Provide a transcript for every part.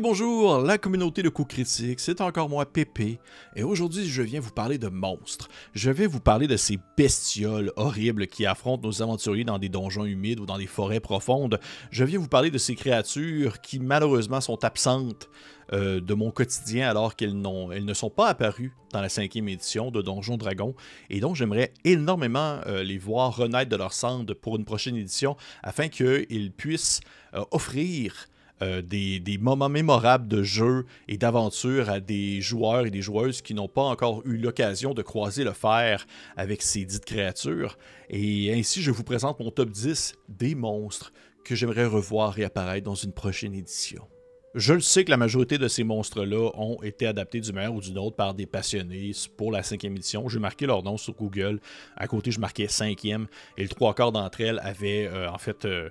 bonjour, la communauté de coups critiques, c'est encore moi, Pépé, et aujourd'hui je viens vous parler de monstres. Je vais vous parler de ces bestioles horribles qui affrontent nos aventuriers dans des donjons humides ou dans des forêts profondes. Je viens vous parler de ces créatures qui malheureusement sont absentes euh, de mon quotidien alors qu'elles ne sont pas apparues dans la cinquième édition de Donjons Dragon et donc j'aimerais énormément euh, les voir renaître de leur sand pour une prochaine édition afin qu'ils puissent euh, offrir euh, des, moments mémorables de jeu et d'aventure à des joueurs et des joueuses qui n'ont pas encore eu l'occasion de croiser le fer avec ces dites créatures. Et ainsi, je vous présente mon top 10 des monstres que j'aimerais revoir et apparaître dans une prochaine édition. Je le sais que la majorité de ces monstres-là ont été adaptés d'une manière ou d'une autre par des passionnés pour la cinquième édition. J'ai marqué leur nom sur Google. À côté, je marquais cinquième et le trois quarts d'entre elles avaient euh, en fait euh,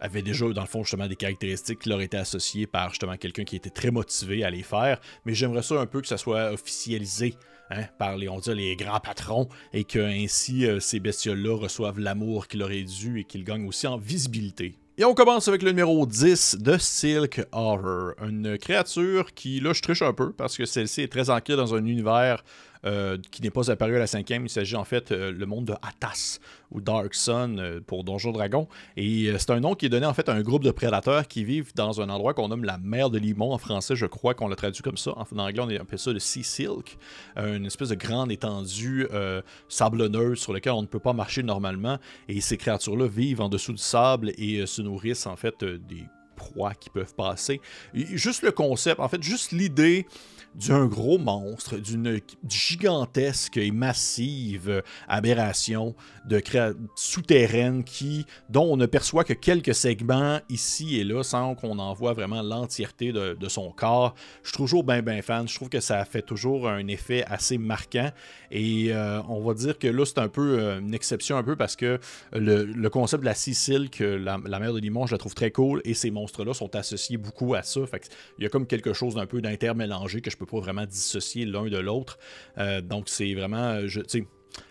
avaient déjà, dans le fond, justement, des caractéristiques qui leur étaient associées par justement quelqu'un qui était très motivé à les faire. Mais j'aimerais ça un peu que ça soit officialisé. Hein, par les, on dit, les grands patrons, et que ainsi euh, ces bestioles-là reçoivent l'amour qui leur est dû et qu'ils gagnent aussi en visibilité. Et on commence avec le numéro 10 de Silk Horror, une créature qui, là, je triche un peu parce que celle-ci est très ancrée dans un univers euh, qui n'est pas apparu à la cinquième. Il s'agit en fait euh, le monde de Atas ou Dark Sun euh, pour Donjon Dragon. Et c'est un nom qui est donné en fait à un groupe de prédateurs qui vivent dans un endroit qu'on nomme la mer de Limon en français. Je crois qu'on l'a traduit comme ça. En anglais, on appelle ça le Sea Silk, une espèce de grande étendue sablonneuse sur laquelle on ne peut pas marcher normalement. Et ces créatures-là vivent en dessous du sable et se nourrissent en fait des proies qui peuvent passer. juste le concept, en fait, juste l'idée d'un gros monstre, d'une gigantesque et massive euh, aberration de souterraine qui, dont on ne perçoit que quelques segments ici et là sans qu'on en voit vraiment l'entièreté de, son corps. Je suis toujours bien ben fan, je trouve que ça fait toujours un effet assez marquant et euh, on va dire que là c'est un peu euh, une exception un peu parce que le, concept de la Sicile, que la, la mer de Limon, je la trouve très cool et ces monstres-là sont associés beaucoup à ça. il y a comme quelque chose d'un peu d'intermélangé que je peux pas vraiment dissocier l'un de l'autre. Euh, donc, c'est vraiment, je,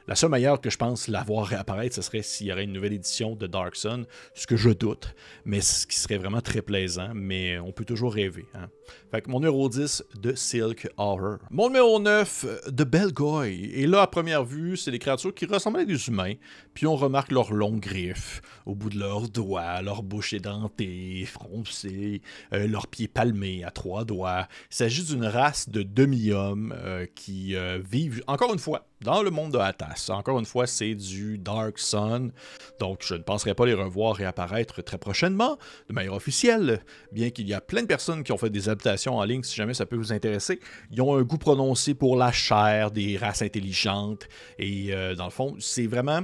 la seule manière que je pense la voir réapparaître, ce serait s'il y aurait une nouvelle édition de Dark Sun, ce que je doute, mais ce qui serait vraiment très plaisant, mais on peut toujours rêver. Hein. Fait que mon numéro 10 de Silk Horror. Mon numéro 9 de Belgoy. Et là, à première vue, c'est des créatures qui ressemblent à des humains, puis on remarque leurs longues griffes au bout de leurs doigts, leur bouche édentée, froncées, euh, leurs pieds palmés à trois doigts. Il s'agit d'une race de demi-hommes euh, qui euh, vivent, encore une fois, dans le monde de Hattas. Encore une fois, c'est du Dark Sun, donc je ne penserai pas les revoir et réapparaître très prochainement, de manière officielle, bien qu'il y a plein de personnes qui ont fait des adaptations en ligne, si jamais ça peut vous intéresser. Ils ont un goût prononcé pour la chair, des races intelligentes, et euh, dans le fond, c'est vraiment...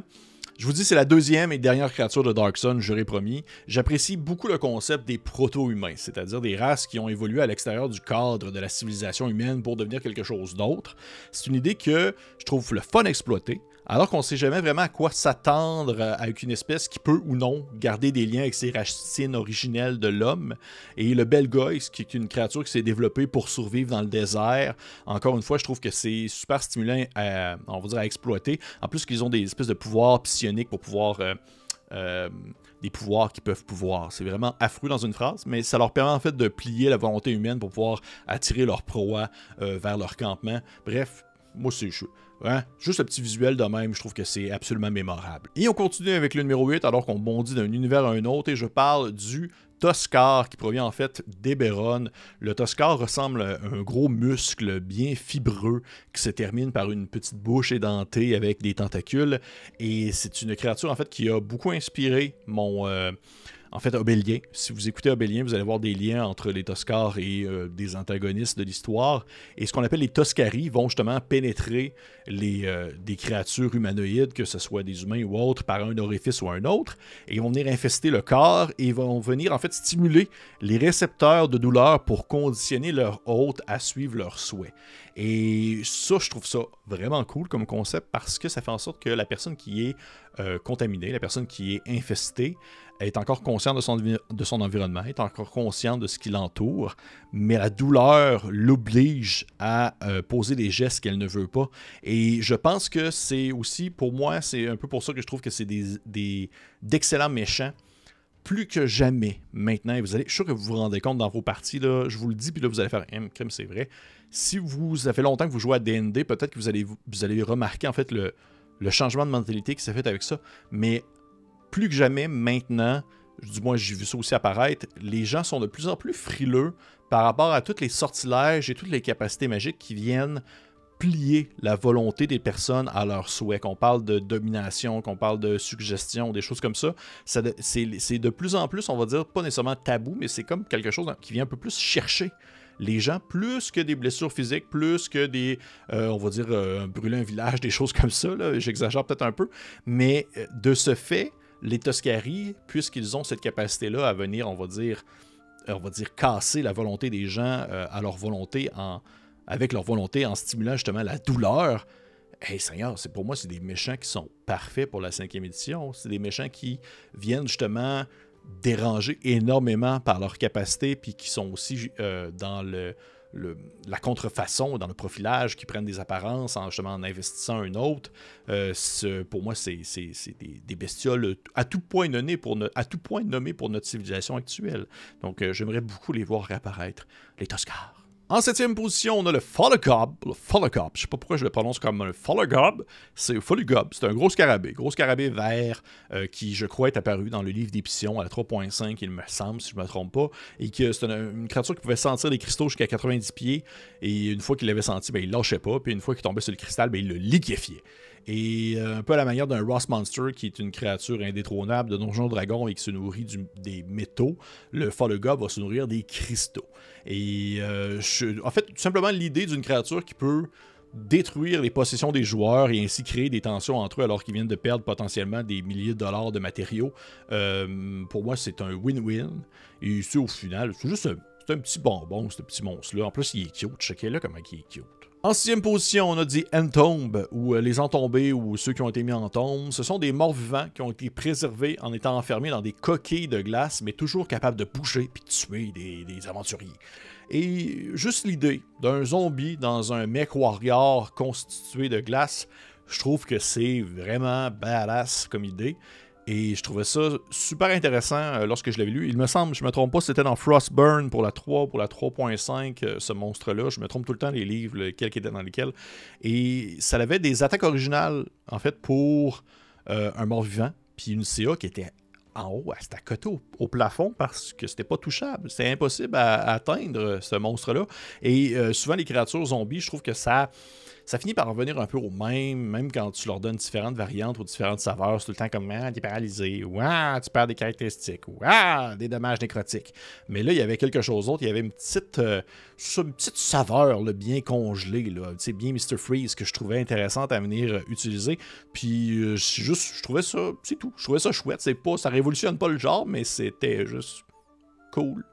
Je vous dis, c'est la deuxième et dernière créature de darkson Sun, j'aurais promis. J'apprécie beaucoup le concept des proto-humains, c'est-à-dire des races qui ont évolué à l'extérieur du cadre de la civilisation humaine pour devenir quelque chose d'autre. C'est une idée que je trouve le fun exploiter alors qu'on ne sait jamais vraiment à quoi s'attendre euh, avec une espèce qui peut ou non garder des liens avec ses racines originelles de l'homme. Et le Belgoïs, qui est une créature qui s'est développée pour survivre dans le désert, encore une fois, je trouve que c'est super stimulant à, on dire, exploiter. En plus qu'ils ont des espèces de pouvoirs psioniques pour pouvoir... Euh, euh, des pouvoirs qui peuvent pouvoir. C'est vraiment affreux dans une phrase, mais ça leur permet en fait de plier la volonté humaine pour pouvoir attirer leur proie vers leur campement. Bref, moi c'est Ouais, hein? juste le petit visuel de même, je trouve que c'est absolument mémorable. Et on continue avec le numéro 8 alors qu'on bondit d'un univers à un autre et je parle du Toscar qui provient en fait d'Héberon. Le Toscar ressemble à un gros muscle bien fibreux qui se termine par une petite bouche édentée avec des tentacules et c'est une créature en fait qui a beaucoup inspiré mon... Euh, en fait, Obélien. Si vous écoutez Obélien, vous allez voir des liens entre les Toscars et euh, des antagonistes de l'histoire. Et ce qu'on appelle les Toscaris vont justement pénétrer les, euh, des créatures humanoïdes, que ce soit des humains ou autres, par un orifice ou un autre. Et ils vont venir infester le corps et vont venir en fait stimuler les récepteurs de douleur pour conditionner leur hôte à suivre leurs souhaits. Et ça, je trouve ça vraiment cool comme concept parce que ça fait en sorte que la personne qui est euh, contaminée, la personne qui est infestée, est encore consciente de son, de son environnement, est encore consciente de ce qui l'entoure, mais la douleur l'oblige à euh, poser des gestes qu'elle ne veut pas. Et je pense que c'est aussi, pour moi, c'est un peu pour ça que je trouve que c'est des, d'excellents méchants. Plus que jamais maintenant, vous allez, je suis sûr que vous vous rendez compte dans vos parties, là, je vous le dis, puis là vous allez faire, hum, crime, c'est vrai. Si vous, avez fait longtemps que vous jouez à D&D, peut-être que vous allez, vous allez remarquer en fait le, le changement de mentalité qui s'est fait avec ça. Mais plus que jamais maintenant, du moins j'ai vu ça aussi apparaître, les gens sont de plus en plus frileux par rapport à tous les sortilèges et toutes les capacités magiques qui viennent plier la volonté des personnes à leur souhait. Qu'on parle de domination, qu'on parle de suggestion, des choses comme ça, c'est de plus en plus, on va dire, pas nécessairement tabou, mais c'est comme quelque chose qui vient un peu plus chercher les gens, plus que des blessures physiques, plus que des, euh, on va dire, euh, brûler un village, des choses comme ça, j'exagère peut-être un peu, mais euh, de ce fait, les Toscari, puisqu'ils ont cette capacité-là à venir, on va dire, on va dire casser la volonté des gens euh, à leur volonté en, avec leur volonté en stimulant justement la douleur. Hey Seigneur, c'est pour moi, c'est des méchants qui sont parfaits pour la cinquième édition. C'est des méchants qui viennent justement déranger énormément par leur capacité, puis qui sont aussi euh, dans le la contrefaçon, dans le profilage, qui prennent des apparences en, justement, investissant un autre, euh, pour moi, c'est des, bestioles à tout, point nommées pour à tout point pour notre civilisation actuelle. Donc, euh, j'aimerais beaucoup les voir réapparaître. Les Toscars. En septième position, on a le follow Le je je sais pas pourquoi je le prononce comme un Follogob. C'est Follogob, c'est un gros scarabée. Gros scarabée vert euh, qui, je crois, est apparu dans le livre des à la 3.5, il me semble, si je me trompe pas. Et que c'est une, créature qui pouvait sentir les cristaux jusqu'à 90 pieds. Et une fois qu'il l'avait senti, ben, il lâchait pas. Puis une fois qu'il tombait sur le cristal, ben, il le liquéfiait. Et euh, un peu à la manière d'un Ross Monster, qui est une créature indétrônable de Donjon Dragon et qui se nourrit des métaux, le Follogob va se nourrir des cristaux. Et euh, en fait, tout simplement l'idée d'une créature qui peut détruire les possessions des joueurs et ainsi créer des tensions entre eux alors qu'ils viennent de perdre potentiellement des milliers de dollars de matériaux. Euh, pour moi, c'est un win-win. Et ici au final, c'est juste un, un petit bonbon, ce petit monstre-là. En plus, il est cute. checkez là comment il est cute. En sixième position, on a dit entombe, ou euh, les entombés, ou ceux qui ont été mis en tombe. Ce sont des morts vivants qui ont été préservés en étant enfermés dans des coquilles de glace, mais toujours capables de bouger puis de tuer des, aventuriers. Et juste l'idée d'un zombie dans un mec warrior constitué de glace, je trouve que c'est vraiment badass comme idée. Et je trouvais ça super intéressant euh, lorsque je l'avais lu. Il me semble, je me trompe pas, c'était dans Frostburn pour la 3, pour la 3.5, euh, ce monstre-là. Je me trompe tout le temps les livres, lesquels qui étaient dans lesquels. Et ça avait des attaques originales, en fait, pour euh, un mort-vivant, puis une CA qui était en haut, c'était à côté au, plafond parce que c'était pas touchable. C'était impossible à, atteindre ce monstre-là. Et souvent, les créatures zombies, je trouve que ça ça finit par revenir un peu au même, même quand tu leur donnes différentes variantes ou différentes saveurs. C'est tout le temps comme Ah, t'es paralysé, ou Ah, tu perds des caractéristiques, ou Ah, des dommages nécrotiques. Mais là, il y avait quelque chose d'autre. Il y avait une petite, euh, une petite saveur le bien congelée, là, bien Mr. Freeze que je trouvais intéressante à venir euh, utiliser. Puis euh, juste, je trouvais ça, c'est tout. Je trouvais ça chouette. C'est pas, ça révolutionne pas le genre, mais c'était juste cool,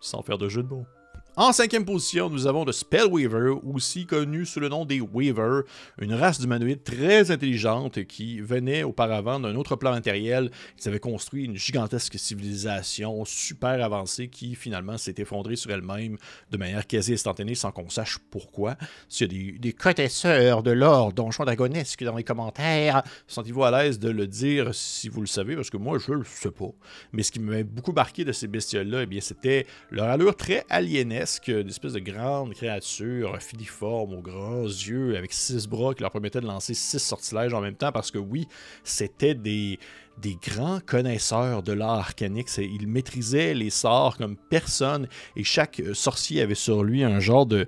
sans faire de jeu de mots. En cinquième position, nous avons le Spellweaver, aussi connu sous le nom des Weaver, une race d'humanoïdes très intelligente qui venait auparavant d'un autre plan matériel. Ils avaient construit une gigantesque civilisation super avancée qui finalement s'est effondrée sur elle-même de manière quasi instantanée sans qu'on sache pourquoi. S'il y a des, des connaisseurs de l'or donjon dragonesque dans les commentaires, sentez-vous à l'aise de le dire si vous le savez, parce que moi je le sais pas. Mais ce qui m'avait beaucoup marqué de ces bestioles-là, eh bien c'était leur allure très aliénée gigantesque, une espèce de grande créature filiforme aux grands yeux avec six bras qui leur permettaient de lancer six sortilèges en même temps parce que oui, c'était des des grands connaisseurs de l'art arcanique. Il maîtrisait les sorts comme personne et chaque euh, sorcier avait sur lui un genre de,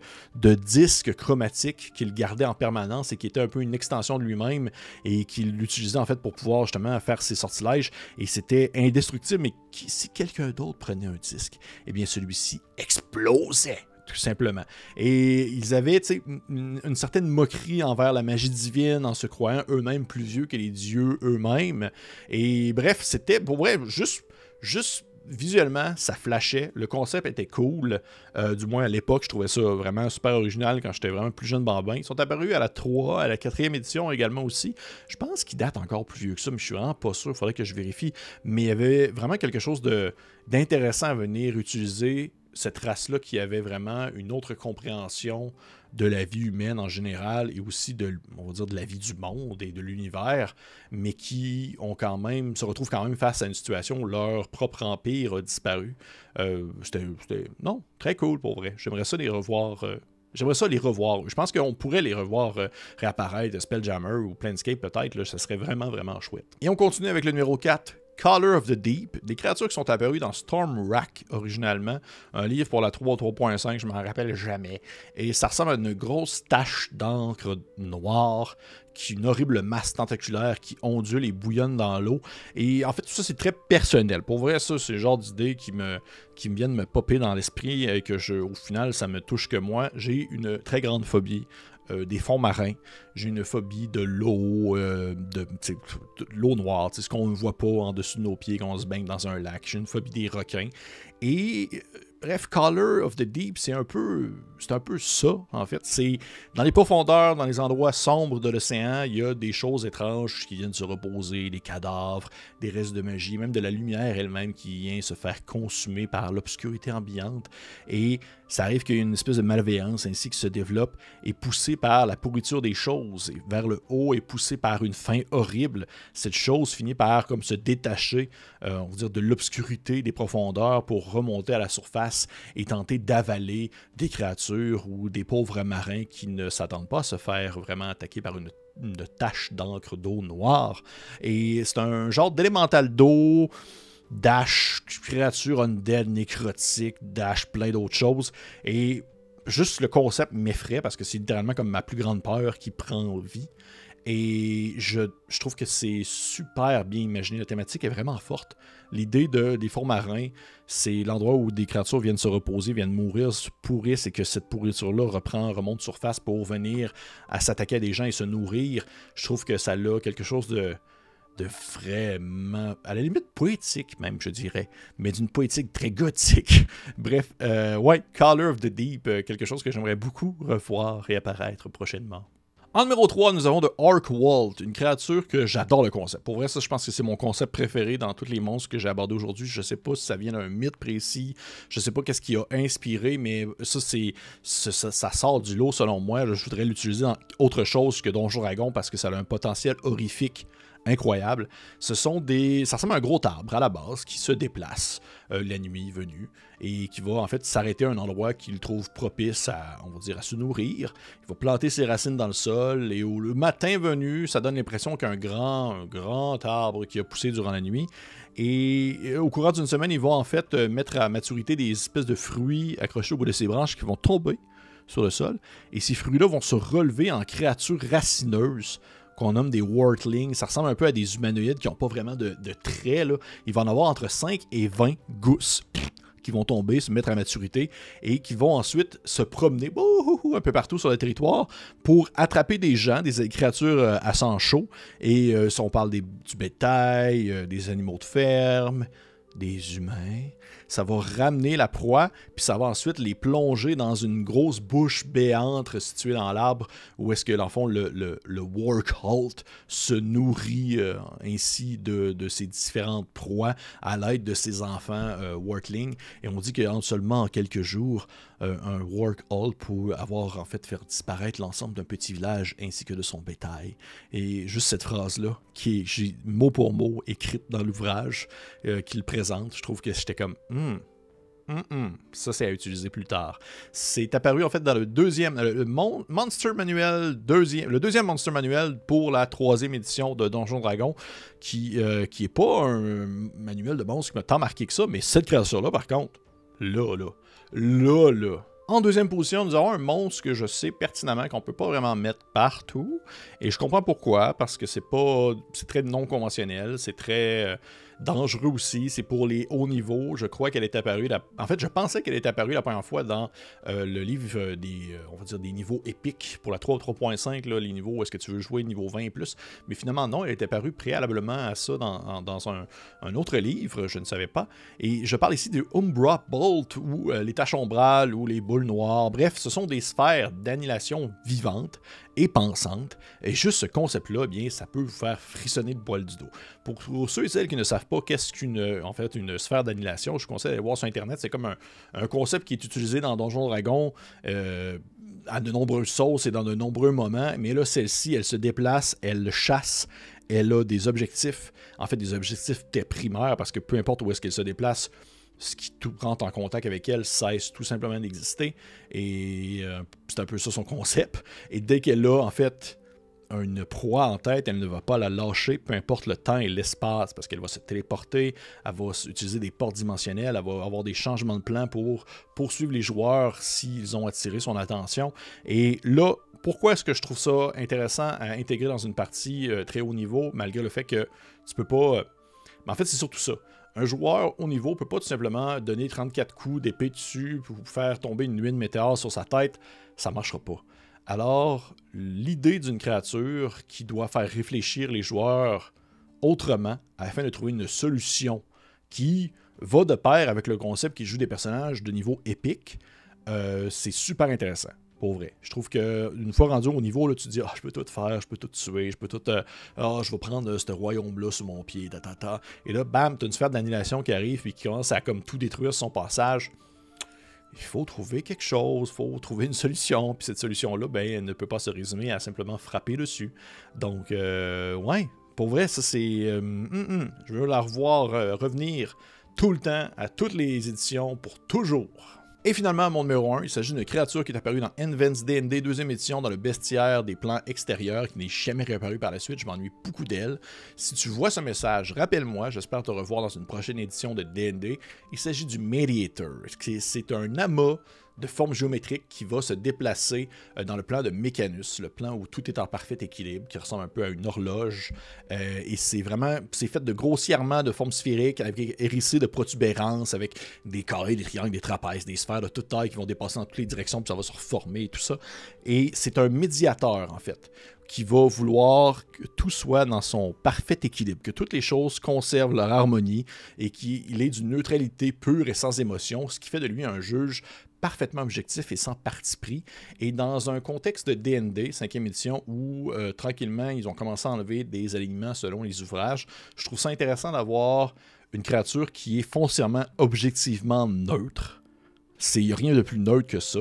disque chromatique qu'il gardait en permanence et qui était un peu une extension de lui-même et qu'il utilisait en fait pour pouvoir justement faire ses sortilèges. Et c'était indestructible, mais si quelqu'un d'autre prenait un disque, eh bien celui-ci explosait tout simplement. Et ils avaient une, certaine moquerie envers la magie divine en se croyant eux-mêmes plus vieux que les dieux eux-mêmes. Et bref, c'était pour vrai juste, juste visuellement, ça flashait. Le concept était cool. Euh, du moins, à l'époque, je trouvais ça vraiment super original quand j'étais vraiment plus jeune bambin. Ils sont apparus à la 3, à la 4 édition également aussi. Je pense qu'ils datent encore plus vieux que ça, mais je suis vraiment pas sûr. Il faudrait que je vérifie. Mais il y avait vraiment quelque chose d'intéressant à venir utiliser cette race-là qui avait vraiment une autre compréhension de la vie humaine en général et aussi de, on va dire, de la vie du monde et de l'univers, mais qui ont quand même, se retrouvent quand même face à une situation où leur propre empire a disparu. Euh, c'était, non, très cool pour vrai. J'aimerais ça les revoir. Euh, j'aimerais ça les revoir. Je pense qu'on pourrait les revoir réapparaître euh, réapparaître, Spelljammer ou Planescape peut-être. Ce serait vraiment, vraiment chouette. Et on continue avec le numéro 4, Color of the Deep, des créatures qui sont apparues dans Stormwrack originalement, un livre pour la 3 3.5, je m'en rappelle jamais. Et ça ressemble à une grosse tache d'encre noire qui une horrible masse tentaculaire qui ondule et bouillonne dans l'eau. Et en fait, tout ça, c'est très personnel. Pour vrai, ça, c'est le genre d'idées qui me, qui me viennent me popper dans l'esprit et que, je, au final, ça me touche que moi. J'ai une très grande phobie euh, des fonds marins. J'ai une phobie de l'eau, euh, de, l'eau noire, c'est ce qu'on ne voit pas en dessous de nos pieds quand on se baigne dans un lac. J'ai une phobie des requins. Et euh, bref, Color of the Deep, c'est un peu, c'est un peu ça en fait. C'est dans les profondeurs, dans les endroits sombres de l'océan, il y a des choses étranges qui viennent se reposer, des cadavres, des restes de magie, même de la lumière elle-même qui vient se faire consumer par l'obscurité ambiante. Et ça arrive qu'il y ait une espèce de malveillance ainsi qui se développe et poussée par la pourriture des choses et vers le haut et poussée par une fin horrible, cette chose finit par comme se détacher, euh, on dire, de l'obscurité des profondeurs pour remonter à la surface et tenter d'avaler des créatures ou des pauvres marins qui ne s'attendent pas à se faire vraiment attaquer par une une tache d'encre d'eau noire. Et c'est un genre d'élémental d'eau dash créature undead, nécrotique, dash plein d'autres choses. Et juste le concept m'effraie parce que c'est littéralement comme ma plus grande peur qui prend vie. Et je, trouve que c'est super bien imaginé. La thématique est vraiment forte. L'idée de, des fonds marins, c'est l'endroit où des créatures viennent se reposer, viennent mourir, se pourrissent et que cette pourriture-là reprend, remonte surface pour venir à s'attaquer à des gens et se nourrir. Je trouve que ça a quelque chose de, de vraiment, à la limite poétique même, je dirais, mais d'une poétique très gothique. Bref, euh, White color of the Deep, euh, quelque chose que j'aimerais beaucoup revoir réapparaître prochainement. En numéro 3, nous avons de Ark Walt, une créature que j'adore le concept. Pour vrai, ça, je pense que c'est mon concept préféré dans tous les monstres que j'ai abordés aujourd'hui. Je sais pas si ça vient d'un mythe précis, je sais pas qu'est-ce qui a inspiré, mais ça, c'est ça, sort du lot selon moi. Je voudrais l'utiliser dans autre chose que Donjon Dragon parce que ça a un potentiel horrifique incroyable. Ce sont des. Ça ressemble à un gros arbre à la base qui se déplace euh, la nuit venue et qui va en fait s'arrêter à un endroit qu'il trouve propice à, on va dire, à se nourrir. Il va planter ses racines dans le sol et au le matin venu, ça donne l'impression qu'un grand, grand arbre qui a poussé durant la nuit. Et au courant d'une semaine, il va en fait euh, mettre à maturité des espèces de fruits accrochés au bout de ses branches qui vont tomber sur le sol. Et ces fruits-là vont se relever en créatures racineuses qu'on nomme des wartlings. Ça ressemble un peu à des humanoïdes qui n'ont pas vraiment de, de traits. Là. Il va en avoir entre 5 et 20 gousses qui vont tomber, se mettre à maturité et qui vont ensuite se promener un peu partout sur le territoire pour attraper des gens, des créatures euh, à sang chaud. Et euh, si on parle du bétail, euh, des animaux de ferme, des humains. Ça va ramener la proie, puis ça va ensuite les plonger dans une grosse bouche béante située dans l'arbre, où est-ce que, dans le fond, le, le, se nourrit euh, ainsi de, ses différentes proies à l'aide de ses enfants euh, Et on dit qu'en seulement quelques jours, euh, un workhalt peut avoir, en fait, faire disparaître l'ensemble d'un petit village ainsi que de son bétail. Et juste cette phrase-là, qui est mot pour mot écrite dans l'ouvrage, euh, qu'il présente je trouve que j'étais comme hmm, hmm, hmm, ça c'est à utiliser plus tard. C'est apparu en fait dans le deuxième euh, le Monster Manuel le deuxième Monster Manuel pour la troisième édition de Donjon Dragon qui euh, qui est pas un manuel de monstre qui m'a tant marqué que ça, mais cette créature là par contre là là là là en deuxième position, nous avons un monstre que je sais pertinemment qu'on peut pas vraiment mettre partout. Et je comprends pourquoi, parce que c'est pas. c'est très non conventionnel, c'est très. Euh, dangereux aussi. C'est pour les hauts niveaux. Je crois qu'elle est apparue. En fait, je pensais qu'elle est apparue la première fois dans euh, le livre des, euh, on va dire des niveaux épiques pour la 3 3.5, les niveaux est-ce que tu veux jouer niveau 20 et plus. Mais finalement, non, elle était apparue préalablement à ça dans, dans un, autre livre. Je ne savais pas. Et je parle ici de Umbra Bolt ou euh, les taches ombrales ou les boules noires. Bref, ce sont des sphères d'annihilation vivantes et pensante. Et juste ce concept-là, eh bien, ça peut vous faire frissonner le poil du dos. Pour, ceux et celles qui ne savent pas qu'est-ce qu'une euh, en fait, une sphère d'annihilation, je vous conseille d'aller voir sur Internet. C'est comme un, concept qui est utilisé dans Donjon Dragon. Euh, à de nombreuses sources et dans de nombreux moments, mais là, celle-ci, elle se déplace, elle chasse, elle a des objectifs, en fait des objectifs primaires, parce que peu importe où est-ce qu'elle se déplace, ce qui tout prend en contact avec elle cesse tout simplement d'exister. Et euh, c'est un peu ça son concept. Et dès qu'elle a, en fait, une proie en tête, elle ne va pas la lâcher, peu importe le temps et l'espace, parce qu'elle va se téléporter, elle va utiliser des portes dimensionnelles, elle va avoir des changements de plan pour poursuivre les joueurs s'ils ont attiré son attention. Et là, pourquoi est-ce que je trouve ça intéressant à intégrer dans une partie euh, très haut niveau, malgré le fait que tu peux pas... Euh, mais en fait, c'est surtout ça. Un joueur au niveau peut pas tout simplement donner 34 coups d'épée dessus pour faire tomber une nuit de météore sur sa tête. Ça marchera pas. Alors, l'idée d'une créature qui doit faire réfléchir les joueurs autrement afin de trouver une solution qui va de pair avec le concept qui joue des personnages de niveau épique, euh, c'est super intéressant. Pour vrai. Je trouve que une fois rendu au niveau, là, tu te dis Ah, je peux tout faire, je peux tout tuer, je peux tout. Euh, ah, je vais prendre euh, ce royaume-là sous mon pied, ta, ta, Et là, bam, as une sphère d'annihilation qui arrive et qui commence à comme tout détruire son passage. Il faut trouver quelque chose, il faut trouver une solution. Puis cette solution-là, ben, elle ne peut pas se résumer à simplement frapper dessus. Donc, euh, ouais, pour vrai, ça c'est. Euh, mm, mm, je veux la revoir revenir tout le temps, à toutes les éditions, pour toujours. Et finalement, mon numéro 1, il s'agit d'une créature qui est apparue dans Envens D&D deuxième édition dans le bestiaire des plans extérieurs qui n'est jamais réapparue par la suite. Je m'ennuie beaucoup d'elle. Si tu vois ce message, rappelle-moi. J'espère te revoir dans une prochaine édition de D&D. Il s'agit du Mediator. C'est un amas de forme géométrique qui va se déplacer euh, dans le plan de Mécanus, le plan où tout est en parfait équilibre, qui ressemble un peu à une horloge. Euh, et c'est vraiment, c'est fait de grossièrement de formes sphériques avec de protubérances, avec des carrés, des triangles, des trapèzes, des sphères de toute taille qui vont dépasser dans toutes les directions, puis ça va se reformer et tout ça. Et c'est un médiateur, en fait qui va vouloir que tout soit dans son parfait équilibre, que toutes les choses conservent leur harmonie et qu'il est d'une neutralité pure et sans émotion, ce qui fait de lui un juge parfaitement objectif et sans parti pris. Et dans un contexte de D&D, cinquième édition, où euh, tranquillement, ils ont commencé à enlever des alignements selon les ouvrages, je trouve ça intéressant d'avoir une créature qui est foncièrement, objectivement neutre. c'est rien de plus neutre que ça.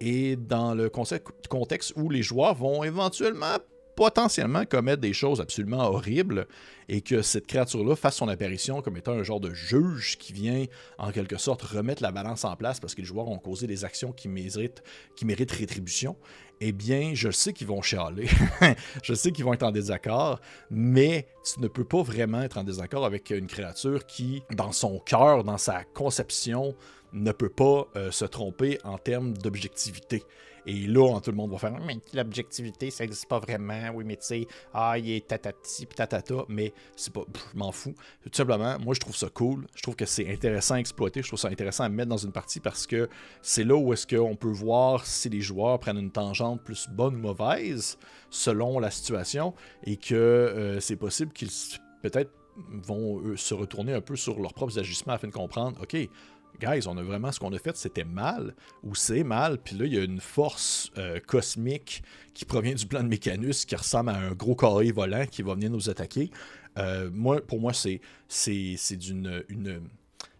Et dans le contexte où les joueurs vont éventuellement potentiellement commettre des choses absolument horribles et que cette créature-là fasse son apparition comme étant un genre de juge qui vient en quelque sorte remettre la balance en place parce que les joueurs ont causé des actions qui méritent, qui rétribution, eh bien, je sais qu'ils vont chialer, je sais qu'ils vont être en désaccord, mais tu ne peux pas vraiment être en désaccord avec une créature qui, dans son cœur, dans sa conception, ne peut pas euh, se tromper en termes d'objectivité. Et là, hein, tout le monde va faire Mais l'objectivité, ça n'existe pas vraiment. Oui, mais tu sais, ah, il est tatati tatata, mais c'est pas. je m'en fous. Tout simplement, moi, je trouve ça cool. Je trouve que c'est intéressant à exploiter. Je trouve ça intéressant à mettre dans une partie parce que c'est là où est-ce qu'on peut voir si les joueurs prennent une tangente plus bonne ou mauvaise selon la situation et que euh, c'est possible qu'ils peut-être vont se retourner un peu sur leurs propres agissements afin de comprendre, OK, guys, on a vraiment ce qu'on a fait, c'était mal, ou c'est mal, puis là, il y a une force euh, cosmique qui provient du plan de Mécanus qui ressemble à un gros carré volant qui va venir nous attaquer. Euh, moi, pour moi, c'est d'une.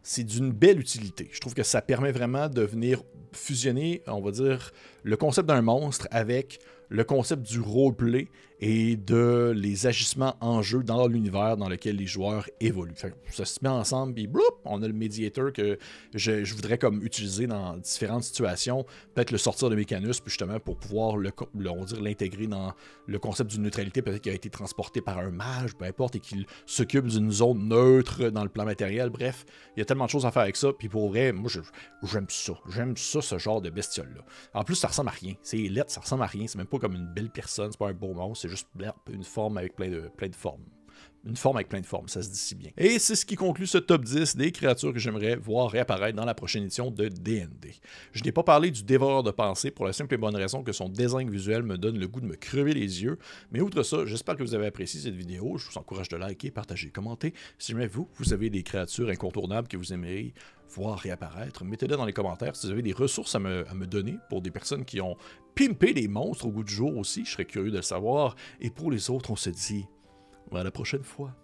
c'est d'une belle utilité. Je trouve que ça permet vraiment de venir fusionner, on va dire, le concept d'un monstre avec le concept du roleplay et de les agissements en jeu dans l'univers dans lequel les joueurs évoluent. ça se met ensemble et bloup, on a le médiateur que je, voudrais comme utiliser dans différentes situations, peut-être le sortir de mécanisme justement pour pouvoir le, dire l'intégrer dans le concept d'une neutralité peut-être qui a été transporté par un mage, peu importe et qu'il s'occupe d'une zone neutre dans le plan matériel. Bref, il y a tellement de choses à faire avec ça puis pour vrai, moi j'aime ça, j'aime ça ce genre de bestiole là. En plus ça ressemble à rien. C'est lettre, ça ressemble à rien. C'est même pas comme une belle personne, c'est pas un beau mot, c'est juste une forme avec plein de, plein de formes une forme avec plein de formes, ça se dit si bien. Et c'est ce qui conclut ce top 10 des créatures que j'aimerais voir réapparaître dans la prochaine édition de D&D. Je n'ai pas parlé du dévoreur de pensée pour la simple et bonne raison que son design visuel me donne le goût de me crever les yeux, mais outre ça, j'espère que vous avez apprécié cette vidéo, je vous encourage de liker, partager, commenter. Si jamais vous, vous avez des créatures incontournables que vous aimeriez voir réapparaître, mettez-le dans les commentaires si vous avez des ressources à me, à me donner pour des personnes qui ont pimpé des monstres au goût du jour aussi, je serais curieux de le savoir. Et pour les autres, on se dit à la prochaine fois.